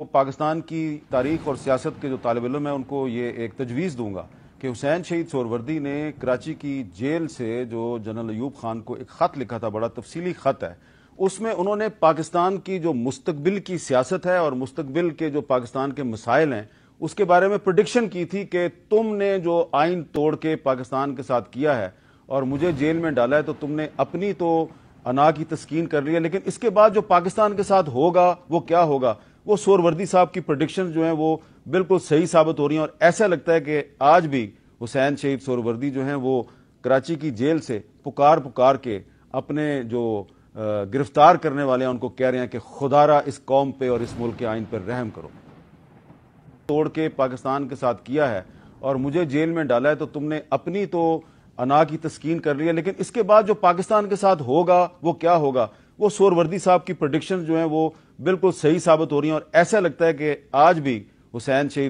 तो पाकिस्तान की तारीख और सियासत के जो तालब इम है उनको ये एक तजवीज़ दूंगा कि हुसैन शहीद सोरवर्दी ने कराची की जेल से जो जनरल अयूब खान को एक ख़त लिखा था बड़ा तफसीली ख़त है उसमें उन्होंने पाकिस्तान की जो मुस्तबिल की सियासत है और मुस्तबिल के जो पाकिस्तान के मसाइल हैं उसके बारे में प्रडिक्शन की थी कि तुमने जो आइन तोड़ के पाकिस्तान के साथ किया है और मुझे जेल में डाला है तो तुमने अपनी तो अना की तस्कीन कर लिया लेकिन इसके बाद जो पाकिस्तान के साथ होगा वो क्या होगा वो सोरवर्दी साहब की प्रोडिक्शन जो है वो बिल्कुल सही साबित हो रही है और ऐसा लगता है कि आज भी हुसैन शहीद सोरवर्दी जो है वो कराची की जेल से पुकार पुकार के अपने जो गिरफ्तार करने वाले हैं उनको कह रहे हैं कि खुदारा इस कौम पे और इस मुल्क के आइन पर रहम करो तोड़ के पाकिस्तान के साथ किया है और मुझे जेल में डाला है तो तुमने अपनी तो अना की तस्कीन कर ली है लेकिन इसके बाद जो पाकिस्तान के साथ होगा वो क्या होगा वो सोरवर्दी साहब की प्रोडिक्शन जो है वो बिल्कुल सही साबित हो रही हैं और ऐसा लगता है कि आज भी हुसैन शहीद